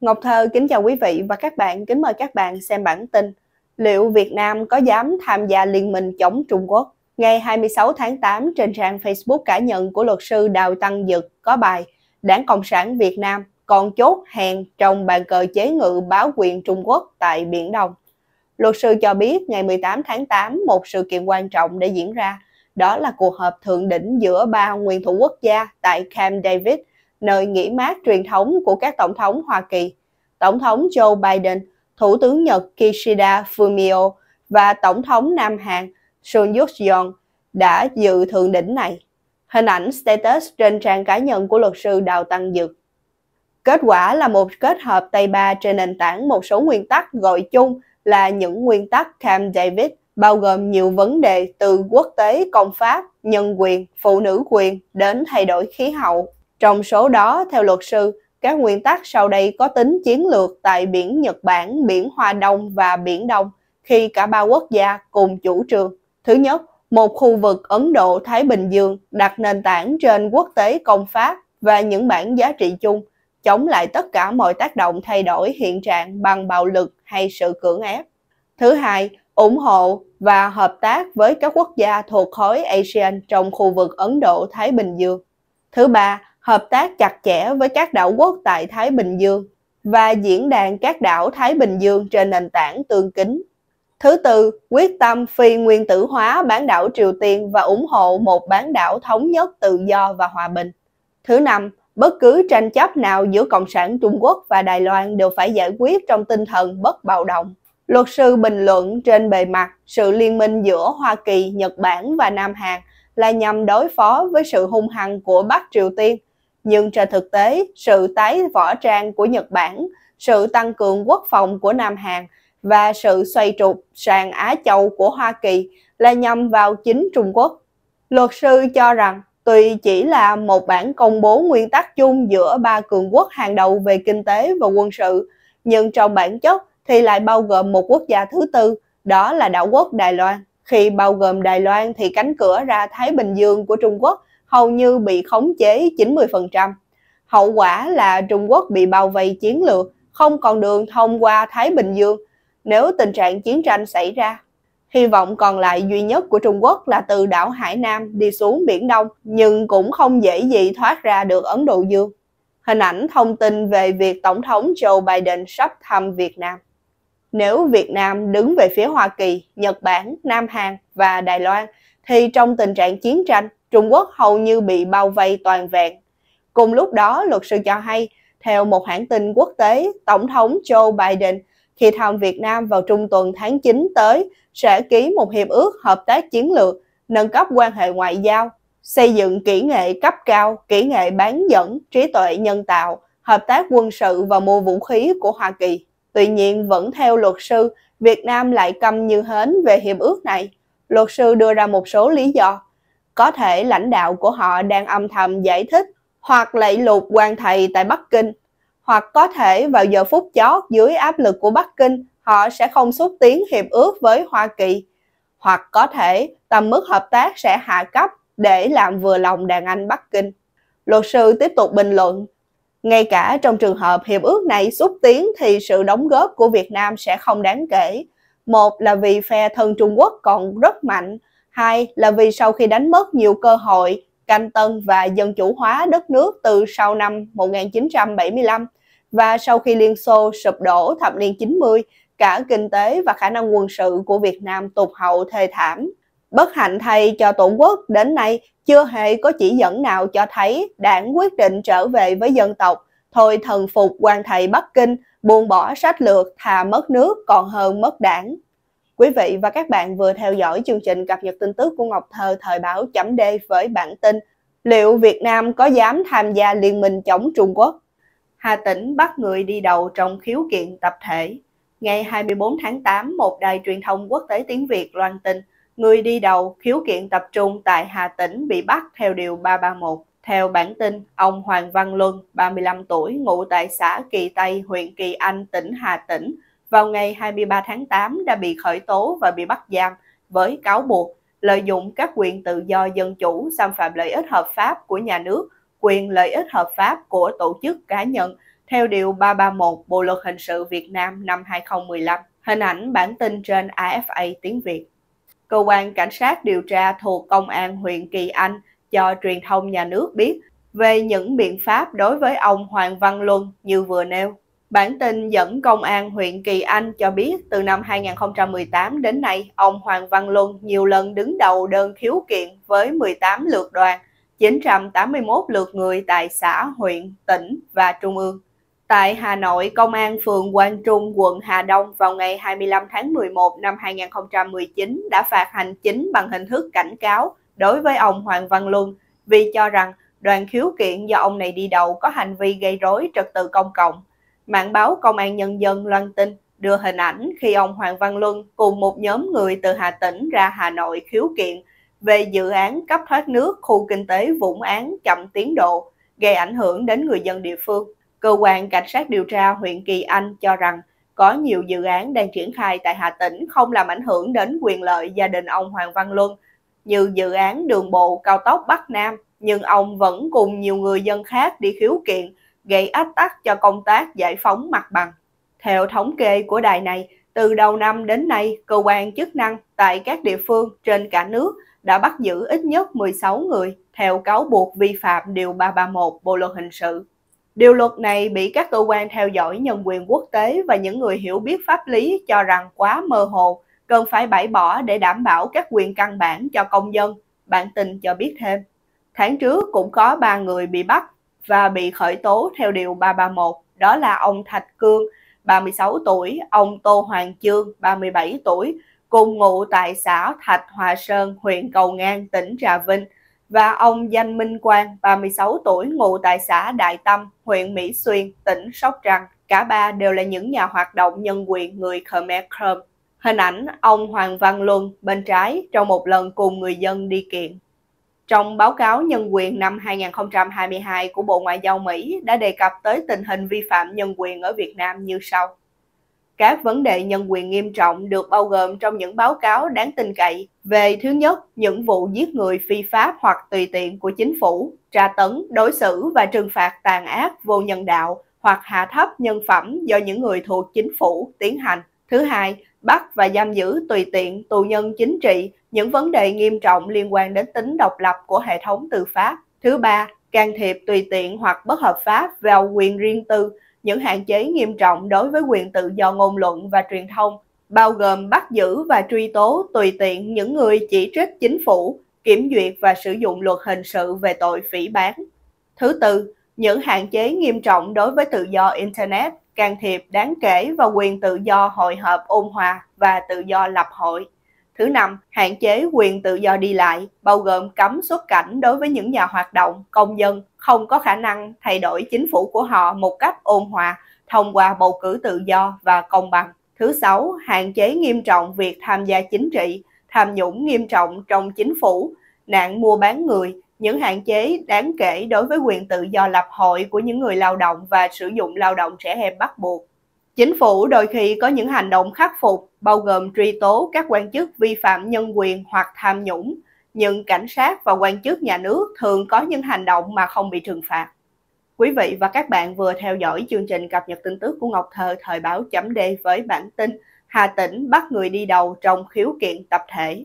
Ngọc Thơ kính chào quý vị và các bạn, kính mời các bạn xem bản tin Liệu Việt Nam có dám tham gia liên minh chống Trung Quốc? Ngày 26 tháng 8 trên trang Facebook cá nhân của luật sư Đào Tăng Dực có bài Đảng Cộng sản Việt Nam còn chốt hẹn trong bàn cờ chế ngự báo quyền Trung Quốc tại Biển Đông. Luật sư cho biết ngày 18 tháng 8 một sự kiện quan trọng đã diễn ra, đó là cuộc họp thượng đỉnh giữa ba nguyên thủ quốc gia tại Camp David – nơi nghỉ mát truyền thống của các tổng thống Hoa Kỳ. Tổng thống Joe Biden, Thủ tướng Nhật Kishida Fumio và Tổng thống Nam Hàn Sun yuk yeol đã dự thượng đỉnh này. Hình ảnh status trên trang cá nhân của luật sư Đào Tăng Dực. Kết quả là một kết hợp Tây Ba trên nền tảng một số nguyên tắc gọi chung là những nguyên tắc Camp David bao gồm nhiều vấn đề từ quốc tế công pháp, nhân quyền, phụ nữ quyền đến thay đổi khí hậu. Trong số đó, theo luật sư, các nguyên tắc sau đây có tính chiến lược tại biển Nhật Bản, biển Hoa Đông và biển Đông khi cả ba quốc gia cùng chủ trương. Thứ nhất, một khu vực Ấn Độ-Thái Bình Dương đặt nền tảng trên quốc tế công pháp và những bản giá trị chung, chống lại tất cả mọi tác động thay đổi hiện trạng bằng bạo lực hay sự cưỡng ép. Thứ hai, ủng hộ và hợp tác với các quốc gia thuộc khối ASEAN trong khu vực Ấn Độ-Thái Bình Dương. Thứ ba, hợp tác chặt chẽ với các đảo quốc tại Thái Bình Dương và diễn đàn các đảo Thái Bình Dương trên nền tảng tương kính. Thứ tư, quyết tâm phi nguyên tử hóa bán đảo Triều Tiên và ủng hộ một bán đảo thống nhất tự do và hòa bình. Thứ năm, bất cứ tranh chấp nào giữa Cộng sản Trung Quốc và Đài Loan đều phải giải quyết trong tinh thần bất bạo động. Luật sư bình luận trên bề mặt sự liên minh giữa Hoa Kỳ, Nhật Bản và Nam Hàn là nhằm đối phó với sự hung hăng của Bắc Triều Tiên nhưng trên thực tế, sự tái võ trang của Nhật Bản, sự tăng cường quốc phòng của Nam Hàn và sự xoay trục sàn Á Châu của Hoa Kỳ là nhằm vào chính Trung Quốc. Luật sư cho rằng, tuy chỉ là một bản công bố nguyên tắc chung giữa ba cường quốc hàng đầu về kinh tế và quân sự, nhưng trong bản chất thì lại bao gồm một quốc gia thứ tư, đó là đảo quốc Đài Loan. Khi bao gồm Đài Loan thì cánh cửa ra Thái Bình Dương của Trung Quốc hầu như bị khống chế 90%. Hậu quả là Trung Quốc bị bao vây chiến lược, không còn đường thông qua Thái Bình Dương nếu tình trạng chiến tranh xảy ra. Hy vọng còn lại duy nhất của Trung Quốc là từ đảo Hải Nam đi xuống Biển Đông, nhưng cũng không dễ gì thoát ra được Ấn Độ Dương. Hình ảnh thông tin về việc Tổng thống Joe Biden sắp thăm Việt Nam. Nếu Việt Nam đứng về phía Hoa Kỳ, Nhật Bản, Nam Hàn và Đài Loan thì trong tình trạng chiến tranh, Trung Quốc hầu như bị bao vây toàn vẹn. Cùng lúc đó, luật sư cho hay, theo một hãng tin quốc tế, Tổng thống Joe Biden khi thăm Việt Nam vào trung tuần tháng 9 tới sẽ ký một hiệp ước hợp tác chiến lược, nâng cấp quan hệ ngoại giao, xây dựng kỹ nghệ cấp cao, kỹ nghệ bán dẫn, trí tuệ nhân tạo, hợp tác quân sự và mua vũ khí của Hoa Kỳ. Tuy nhiên, vẫn theo luật sư, Việt Nam lại câm như hến về hiệp ước này luật sư đưa ra một số lý do. Có thể lãnh đạo của họ đang âm thầm giải thích hoặc lạy lục quan thầy tại Bắc Kinh, hoặc có thể vào giờ phút chót dưới áp lực của Bắc Kinh họ sẽ không xúc tiến hiệp ước với Hoa Kỳ, hoặc có thể tầm mức hợp tác sẽ hạ cấp để làm vừa lòng đàn anh Bắc Kinh. Luật sư tiếp tục bình luận, ngay cả trong trường hợp hiệp ước này xúc tiến thì sự đóng góp của Việt Nam sẽ không đáng kể, một là vì phe thân Trung Quốc còn rất mạnh, hai là vì sau khi đánh mất nhiều cơ hội canh tân và dân chủ hóa đất nước từ sau năm 1975 và sau khi Liên Xô sụp đổ thập niên 90, cả kinh tế và khả năng quân sự của Việt Nam tụt hậu thê thảm. Bất hạnh thay cho Tổ quốc đến nay chưa hề có chỉ dẫn nào cho thấy đảng quyết định trở về với dân tộc, thôi thần phục quan thầy Bắc Kinh buông bỏ sách lược thà mất nước còn hơn mất đảng. Quý vị và các bạn vừa theo dõi chương trình cập nhật tin tức của Ngọc Thơ thời báo chấm D với bản tin Liệu Việt Nam có dám tham gia liên minh chống Trung Quốc? Hà Tĩnh bắt người đi đầu trong khiếu kiện tập thể. Ngày 24 tháng 8, một đài truyền thông quốc tế tiếng Việt loan tin người đi đầu khiếu kiện tập trung tại Hà Tĩnh bị bắt theo Điều 331. Theo bản tin, ông Hoàng Văn Luân, 35 tuổi, ngụ tại xã Kỳ Tây, huyện Kỳ Anh, tỉnh Hà Tĩnh, vào ngày 23 tháng 8 đã bị khởi tố và bị bắt giam với cáo buộc lợi dụng các quyền tự do dân chủ xâm phạm lợi ích hợp pháp của nhà nước, quyền lợi ích hợp pháp của tổ chức cá nhân theo Điều 331 Bộ Luật Hình sự Việt Nam năm 2015. Hình ảnh bản tin trên AFA tiếng Việt. Cơ quan Cảnh sát điều tra thuộc Công an huyện Kỳ Anh cho truyền thông nhà nước biết về những biện pháp đối với ông Hoàng Văn Luân như vừa nêu. Bản tin dẫn công an huyện Kỳ Anh cho biết từ năm 2018 đến nay, ông Hoàng Văn Luân nhiều lần đứng đầu đơn khiếu kiện với 18 lượt đoàn, 981 lượt người tại xã, huyện, tỉnh và trung ương. Tại Hà Nội, Công an phường Quang Trung, quận Hà Đông vào ngày 25 tháng 11 năm 2019 đã phạt hành chính bằng hình thức cảnh cáo đối với ông Hoàng Văn Luân vì cho rằng đoàn khiếu kiện do ông này đi đầu có hành vi gây rối trật tự công cộng. Mạng báo Công an Nhân dân loan tin đưa hình ảnh khi ông Hoàng Văn Luân cùng một nhóm người từ Hà Tĩnh ra Hà Nội khiếu kiện về dự án cấp thoát nước khu kinh tế Vũng Án chậm tiến độ, gây ảnh hưởng đến người dân địa phương. Cơ quan Cảnh sát điều tra huyện Kỳ Anh cho rằng có nhiều dự án đang triển khai tại Hà Tĩnh không làm ảnh hưởng đến quyền lợi gia đình ông Hoàng Văn Luân – như dự án đường bộ cao tốc Bắc Nam, nhưng ông vẫn cùng nhiều người dân khác đi khiếu kiện, gây ách tắc cho công tác giải phóng mặt bằng. Theo thống kê của đài này, từ đầu năm đến nay, cơ quan chức năng tại các địa phương trên cả nước đã bắt giữ ít nhất 16 người theo cáo buộc vi phạm Điều 331 Bộ Luật Hình sự. Điều luật này bị các cơ quan theo dõi nhân quyền quốc tế và những người hiểu biết pháp lý cho rằng quá mơ hồ, cần phải bãi bỏ để đảm bảo các quyền căn bản cho công dân, Bạn tình cho biết thêm. Tháng trước cũng có 3 người bị bắt và bị khởi tố theo Điều 331, đó là ông Thạch Cương, 36 tuổi, ông Tô Hoàng Chương, 37 tuổi, cùng ngụ tại xã Thạch Hòa Sơn, huyện Cầu Ngang, tỉnh Trà Vinh, và ông Danh Minh Quang, 36 tuổi, ngụ tại xã Đại Tâm, huyện Mỹ Xuyên, tỉnh Sóc Trăng. Cả ba đều là những nhà hoạt động nhân quyền người Khmer Krom. Hình ảnh ông Hoàng Văn Luân bên trái trong một lần cùng người dân đi kiện. Trong báo cáo nhân quyền năm 2022 của Bộ Ngoại giao Mỹ đã đề cập tới tình hình vi phạm nhân quyền ở Việt Nam như sau. Các vấn đề nhân quyền nghiêm trọng được bao gồm trong những báo cáo đáng tin cậy về thứ nhất, những vụ giết người phi pháp hoặc tùy tiện của chính phủ, tra tấn, đối xử và trừng phạt tàn ác vô nhân đạo hoặc hạ thấp nhân phẩm do những người thuộc chính phủ tiến hành. Thứ hai, bắt và giam giữ tùy tiện tù nhân chính trị, những vấn đề nghiêm trọng liên quan đến tính độc lập của hệ thống tư pháp. Thứ ba, can thiệp tùy tiện hoặc bất hợp pháp vào quyền riêng tư, những hạn chế nghiêm trọng đối với quyền tự do ngôn luận và truyền thông, bao gồm bắt giữ và truy tố tùy tiện những người chỉ trích chính phủ, kiểm duyệt và sử dụng luật hình sự về tội phỉ bán. Thứ tư, những hạn chế nghiêm trọng đối với tự do Internet, can thiệp đáng kể vào quyền tự do hội họp ôn hòa và tự do lập hội. Thứ năm, hạn chế quyền tự do đi lại, bao gồm cấm xuất cảnh đối với những nhà hoạt động, công dân không có khả năng thay đổi chính phủ của họ một cách ôn hòa thông qua bầu cử tự do và công bằng. Thứ sáu, hạn chế nghiêm trọng việc tham gia chính trị, tham nhũng nghiêm trọng trong chính phủ, nạn mua bán người, những hạn chế đáng kể đối với quyền tự do lập hội của những người lao động và sử dụng lao động trẻ em bắt buộc. Chính phủ đôi khi có những hành động khắc phục, bao gồm truy tố các quan chức vi phạm nhân quyền hoặc tham nhũng, nhưng cảnh sát và quan chức nhà nước thường có những hành động mà không bị trừng phạt. Quý vị và các bạn vừa theo dõi chương trình cập nhật tin tức của Ngọc Thơ thời báo chấm D với bản tin Hà Tĩnh bắt người đi đầu trong khiếu kiện tập thể.